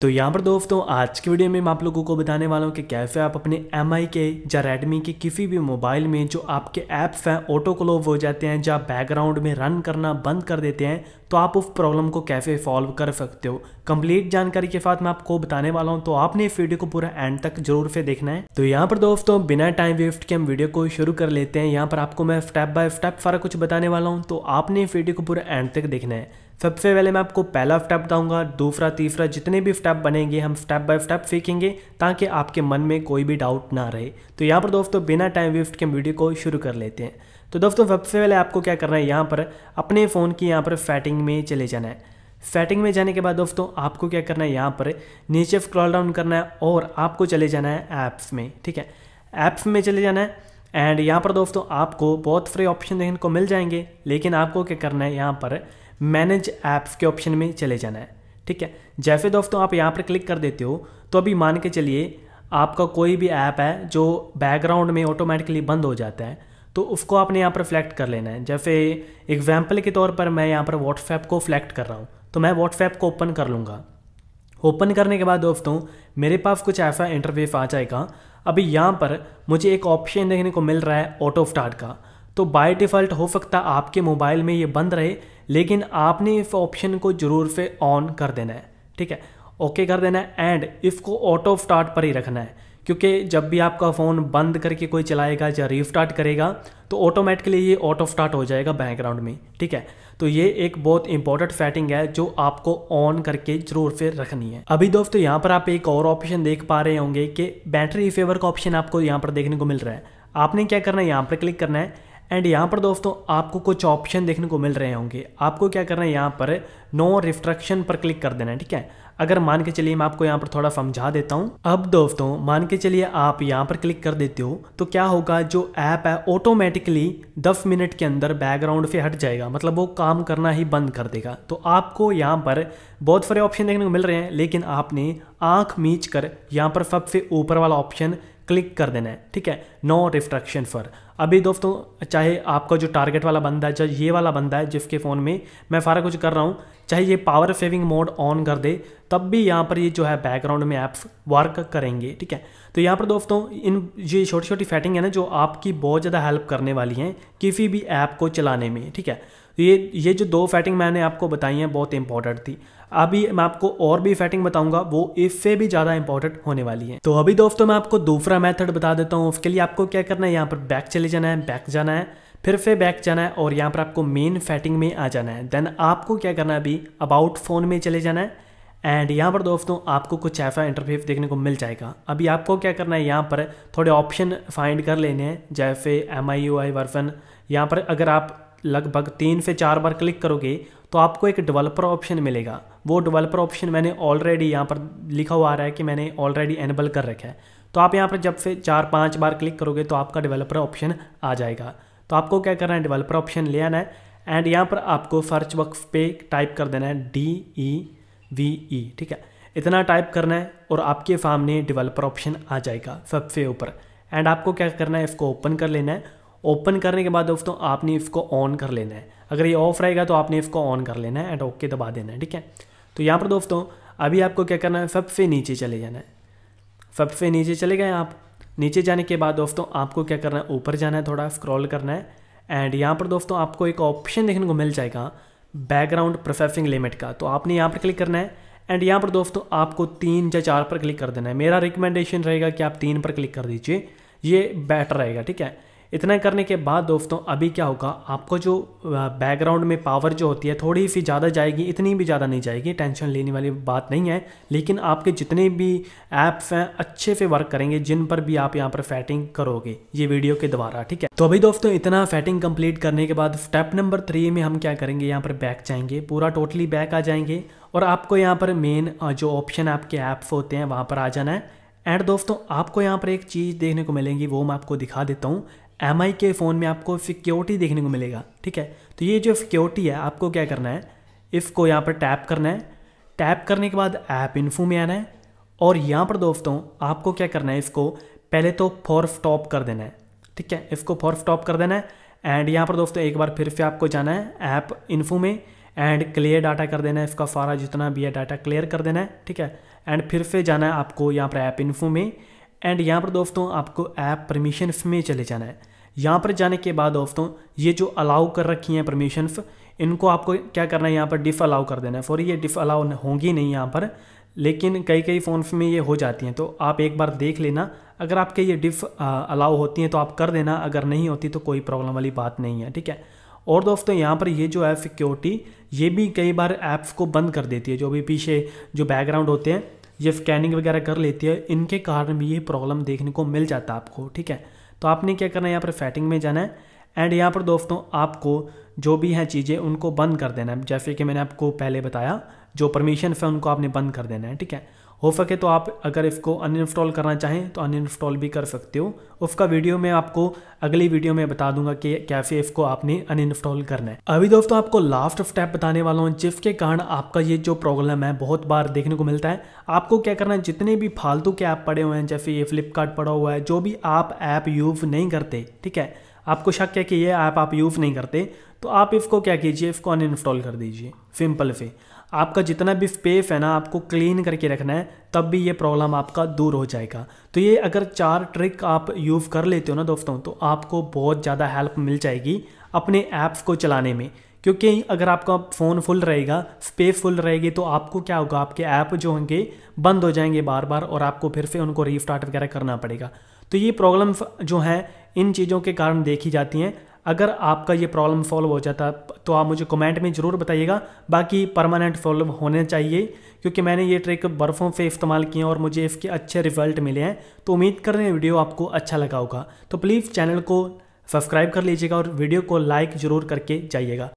तो यहाँ पर दोस्तों आज की वीडियो में मैं आप लोगों को बताने वाला हूँ कि कैसे आप अपने एम के या रेडमी के किसी भी मोबाइल में जो आपके ऐप्स हैं ऑटो क्लोव हो जाते हैं या बैकग्राउंड में रन करना बंद कर देते हैं तो आप उस प्रॉब्लम को कैसे सॉल्व कर सकते हो कंप्लीट जानकारी के साथ मैं आपको बताने वाला हूँ तो आपने इस वीडियो को पूरा एंड तक जरूर से देखना है तो यहाँ पर दोस्तों बिना टाइम वेस्ट के हम वीडियो को शुरू कर लेते हैं यहाँ पर आपको मैं स्टेप बाय स्टेप सारा कुछ बताने वाला हूँ तो आपने इस वीडियो को पूरा एंड तक देखना है सबसे पहले मैं आपको पहला स्टेप बताऊंगा दूसरा तीसरा जितने भी स्टेप बनेंगे हम स्टेप बाय स्टेप सीखेंगे ताकि आपके मन में कोई भी डाउट ना रहे तो यहाँ पर दोस्तों बिना टाइम वेस्ट के वीडियो को शुरू कर लेते हैं तो दोस्तों सबसे पहले आपको क्या करना है यहाँ पर अपने फ़ोन की यहाँ पर फैटिंग में चले जाना है फैटिंग में जाने के बाद दोस्तों आपको क्या करना है यहाँ पर नीचे स्क्रॉल डाउन करना है और आपको चले जाना है ऐप्स में ठीक है ऐप्स में चले जाना है एंड यहाँ पर दोस्तों आपको बहुत फ्री ऑप्शन देखने को मिल जाएंगे लेकिन आपको क्या करना है यहाँ पर मैनेज ऐप्स के ऑप्शन में चले जाना है ठीक है जैसे दोस्तों आप यहाँ पर क्लिक कर देते हो तो अभी मान के चलिए आपका कोई भी ऐप है जो बैकग्राउंड में ऑटोमेटिकली बंद हो जाता है तो उसको आपने यहाँ पर फ्लैक्ट कर लेना है जैसे एग्जाम्पल के तौर पर मैं यहाँ पर व्हाट्सएप को फ्लैक्ट कर रहा हूँ तो मैं व्हाट्सएप को ओपन कर लूँगा ओपन करने के बाद दोस्तों मेरे पास कुछ ऐसा इंटरफेस आ जाएगा अभी यहाँ पर मुझे एक ऑप्शन देखने को मिल रहा है ऑटो स्टार्ट का तो बाय डिफ़ॉल्ट हो सकता आपके मोबाइल में ये बंद रहे लेकिन आपने इस ऑप्शन को ज़रूर से ऑन कर देना है ठीक है ओके कर देना है एंड इसको ऑटो स्टार्ट पर ही रखना है क्योंकि जब भी आपका फ़ोन बंद करके कोई चलाएगा या रीस्टार्ट करेगा तो ऑटोमेटिकली ये ऑटो स्टार्ट हो जाएगा बैकग्राउंड में ठीक है तो ये एक बहुत इंपॉर्टेंट सेटिंग है जो आपको ऑन करके जरूर फिर रखनी है अभी दोस्तों यहाँ पर आप एक और ऑप्शन देख पा रहे होंगे कि बैटरी फेवर का ऑप्शन आपको यहाँ पर देखने को मिल रहा है आपने क्या करना है यहाँ पर क्लिक करना है एंड यहाँ पर दोस्तों आपको कुछ ऑप्शन देखने को मिल रहे होंगे आपको क्या करना है यहाँ पर नो रिफ्रैक्शन पर क्लिक कर देना है ठीक है अगर मान के चलिए मैं आपको यहाँ पर थोड़ा समझा देता हूँ अब दोस्तों मान के चलिए आप यहाँ पर क्लिक कर देते हो तो क्या होगा जो ऐप है ऑटोमेटिकली 10 मिनट के अंदर बैकग्राउंड से हट जाएगा मतलब वो काम करना ही बंद कर देगा तो आपको यहाँ पर बहुत सारे ऑप्शन देखने को मिल रहे हैं लेकिन आपने आँख मीच कर यहाँ पर सबसे ऊपर वाला ऑप्शन क्लिक कर देना है ठीक है नो रिफ्रैक्शन फॉर अभी दोस्तों चाहे आपका जो टारगेट वाला बंदा है चाहे ये वाला बंदा है जिसके फ़ोन में मैं सारा कुछ कर रहा हूँ चाहे ये पावर सेविंग मोड ऑन कर दे तब भी यहाँ पर ये जो है बैकग्राउंड में ऐप्स वर्क करेंगे ठीक है तो यहाँ पर दोस्तों इन ये छोटी छोटी फैटिंग है ना जो आपकी बहुत ज़्यादा हेल्प करने वाली हैं किसी भी ऐप को चलाने में ठीक है तो ये ये जो दो फैटिंग मैंने आपको बताई हैं बहुत इंपॉर्टेंट थी अभी मैं आपको और भी फैटिंग बताऊंगा वो इफ से भी ज़्यादा इंपॉर्टेंट होने वाली है तो अभी दोस्तों मैं आपको दूसरा मेथड बता देता हूँ उसके लिए आपको क्या करना है यहाँ पर बैक चले जाना है बैक जाना है फिर से बैक जाना है और यहाँ पर आपको मेन फैटिंग में आ जाना है देन आपको क्या करना है अभी अबाउट फ़ोन में चले जाना है एंड यहाँ पर दोस्तों आपको कुछ ऐसा इंटरफेस देखने को मिल जाएगा अभी आपको क्या करना है यहाँ पर थोड़े ऑप्शन फाइंड कर लेने हैं जैसे M I U I version यहाँ पर अगर आप लगभग तीन से चार बार क्लिक करोगे तो आपको एक डेवलपर ऑप्शन मिलेगा वो डेवलपर ऑप्शन मैंने ऑलरेडी यहाँ पर लिखा हुआ आ रहा है कि मैंने ऑलरेडी एनेबल कर रखा है तो आप यहाँ पर जब से चार पाँच बार क्लिक करोगे तो आपका डेवलपर ऑप्शन आ जाएगा तो आपको क्या करना है डेवलपर ऑप्शन ले आना है एंड यहाँ पर आपको सर्च वक्फ पे टाइप कर देना है डी ई वी ई ठीक है इतना टाइप करना है और आपके सामने डेवलपर ऑप्शन आ जाएगा सबसे ऊपर एंड आपको क्या करना है इसको ओपन कर लेना है ओपन करने के बाद दोस्तों आपने इसको ऑन कर लेना है अगर ये ऑफ रहेगा तो आपने इसको ऑन कर लेना है एंड ओके दबा देना है ठीक है तो यहाँ पर दोस्तों अभी आपको क्या करना है सबसे नीचे चले जाना है सबसे नीचे चले गए आप नीचे जाने के बाद दोस्तों आपको क्या करना है ऊपर जाना है थोड़ा स्क्रॉल करना है एंड यहाँ पर दोस्तों आपको एक ऑप्शन देखने को मिल जाएगा बैकग्राउंड प्रोसेसिंग लिमिट का तो आपने यहाँ पर क्लिक करना है एंड यहाँ पर दोस्तों आपको तीन या चार पर क्लिक कर देना है मेरा रिकमेंडेशन रहेगा कि आप तीन पर क्लिक कर दीजिए ये बेटर रहेगा ठीक है इतना करने के बाद दोस्तों अभी क्या होगा आपको जो बैकग्राउंड में पावर जो होती है थोड़ी सी ज़्यादा जाएगी इतनी भी ज़्यादा नहीं जाएगी टेंशन लेने वाली बात नहीं है लेकिन आपके जितने भी ऐप्स हैं अच्छे से वर्क करेंगे जिन पर भी आप यहाँ पर फैटिंग करोगे ये वीडियो के द्वारा ठीक है तो अभी दोस्तों इतना फैटिंग कम्प्लीट करने के बाद स्टेप नंबर थ्री में हम क्या करेंगे यहाँ पर बैक जाएंगे पूरा टोटली बैक आ जाएंगे और आपको यहाँ पर मेन जो ऑप्शन आपके ऐप्स होते हैं वहाँ पर आ जाना है एंड दोस्तों आपको यहाँ पर एक चीज़ देखने को मिलेंगी वो मैं आपको दिखा देता हूँ एम के फ़ोन में आपको सिक्योरिटी देखने को मिलेगा ठीक है तो ये जो सिक्योरिटी है आपको क्या करना है इसको यहाँ पर टैप करना है टैप करने के बाद ऐप इन्फो में आना है और यहाँ पर दोस्तों आपको क्या करना है इसको पहले तो फॉर्फ टॉप कर देना है ठीक है इसको फॉर्फ टॉप कर देना है एंड यहाँ पर दोस्तों एक बार फिर से आपको जाना है ऐप इन्फो में एंड क्लियर डाटा कर देना है इसका सारा जितना भी है डाटा क्लियर कर देना है ठीक है एंड फिर से जाना है आपको यहाँ पर ऐप इन्फो में एंड यहाँ पर दोस्तों आपको ऐप परमिशन में चले जाना है यहाँ पर जाने के बाद दोस्तों ये जो अलाउ कर रखी हैं परमिशन इनको आपको क्या करना है यहाँ पर डिफ़ अलाउ कर देना है फॉर ये डिफ़ अलाउ होंगी नहीं यहाँ पर लेकिन कई कई फ़ोन्स में ये हो जाती हैं तो आप एक बार देख लेना अगर आपके ये डिफ़ अलाउ होती हैं तो आप कर देना अगर नहीं होती तो कोई प्रॉब्लम वाली बात नहीं है ठीक है और दोस्तों यहाँ पर ये जो है सिक्योरिटी ये भी कई बार ऐप्स को बंद कर देती है जो भी पीछे जो बैकग्राउंड होते हैं ये स्कैनिंग वगैरह कर लेती है इनके कारण भी ये प्रॉब्लम देखने को मिल जाता है आपको ठीक है तो आपने क्या करना है यहाँ पर फैटिंग में जाना है एंड यहाँ पर दोस्तों आपको जो भी हैं चीज़ें उनको बंद कर देना है जैसे कि मैंने आपको पहले बताया जो परमिशन है उनको आपने बंद कर देना है ठीक है हो सके तो आप अगर इसको अनइंस्टॉल करना चाहें तो अनइंस्टॉल भी कर सकते हो उसका वीडियो मैं आपको अगली वीडियो में बता दूंगा कि कैसे इसको आपने अनइंस्टॉल करना है अभी दोस्तों आपको लास्ट स्टेप बताने वाला हूँ जिसके कारण आपका ये जो प्रॉब्लम है बहुत बार देखने को मिलता है आपको क्या करना है जितने भी फालतू के ऐप पड़े हुए हैं जैसे ये फ्लिपकार्ट पड़ा हुआ है जो भी आप ऐप यूज़ नहीं करते ठीक है आपको शक है कि ये ऐप आप यूज़ नहीं करते तो आप इसको क्या कीजिए इसको अनइंस्टॉल कर दीजिए सिंपल से आपका जितना भी स्पेस है ना आपको क्लीन करके रखना है तब भी ये प्रॉब्लम आपका दूर हो जाएगा तो ये अगर चार ट्रिक आप यूज़ कर लेते हो ना दोस्तों तो आपको बहुत ज़्यादा हेल्प मिल जाएगी अपने ऐप्स को चलाने में क्योंकि अगर आपका फ़ोन फुल रहेगा स्पेस फुल रहेगी तो आपको क्या होगा आपके ऐप जो होंगे बंद हो जाएंगे बार बार और आपको फिर से उनको रीस्टार्ट वगैरह करना पड़ेगा तो ये प्रॉब्लम्स जो हैं इन चीज़ों के कारण देखी जाती हैं अगर आपका ये प्रॉब्लम सॉल्व हो जाता तो आप मुझे कमेंट में ज़रूर बताइएगा बाकी परमानेंट सॉल्व होने चाहिए क्योंकि मैंने ये ट्रिक बर्फ़ों से इस्तेमाल किए और मुझे इसके अच्छे रिजल्ट मिले हैं तो उम्मीद कर रहे हैं वीडियो आपको अच्छा लगा होगा तो प्लीज़ चैनल को सब्सक्राइब कर लीजिएगा और वीडियो को लाइक ज़रूर करके जाइएगा